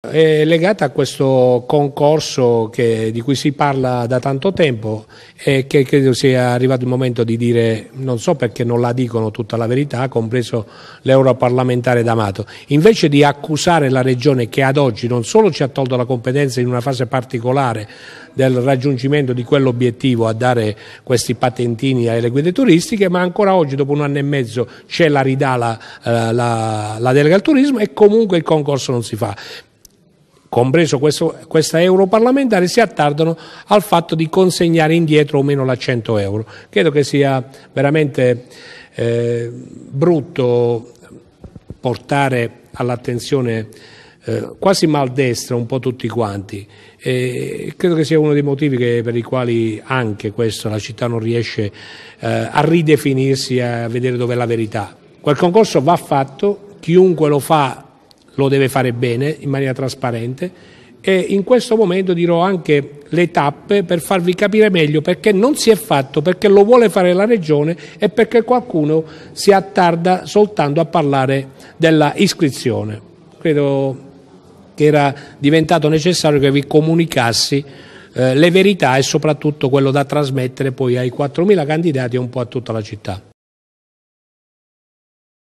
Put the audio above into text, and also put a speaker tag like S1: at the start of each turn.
S1: È legata a questo concorso che, di cui si parla da tanto tempo e che credo sia arrivato il momento di dire, non so perché non la dicono tutta la verità, compreso l'europarlamentare D'Amato, invece di accusare la Regione che ad oggi non solo ci ha tolto la competenza in una fase particolare del raggiungimento di quell'obiettivo a dare questi patentini alle guide turistiche, ma ancora oggi dopo un anno e mezzo c'è la ridà la, eh, la, la delega al turismo e comunque il concorso non si fa compreso questo, questa euro parlamentare, si attardano al fatto di consegnare indietro o meno la 100 euro. Credo che sia veramente eh, brutto portare all'attenzione eh, quasi maldestra un po' tutti quanti. E credo che sia uno dei motivi che, per i quali anche questo la città non riesce eh, a ridefinirsi, a vedere dov'è la verità. Quel concorso va fatto, chiunque lo fa lo deve fare bene, in maniera trasparente e in questo momento dirò anche le tappe per farvi capire meglio perché non si è fatto, perché lo vuole fare la Regione e perché qualcuno si attarda soltanto a parlare della iscrizione. Credo che era diventato necessario che vi comunicassi eh, le verità e soprattutto quello da trasmettere poi ai 4.000 candidati e un po' a tutta la città.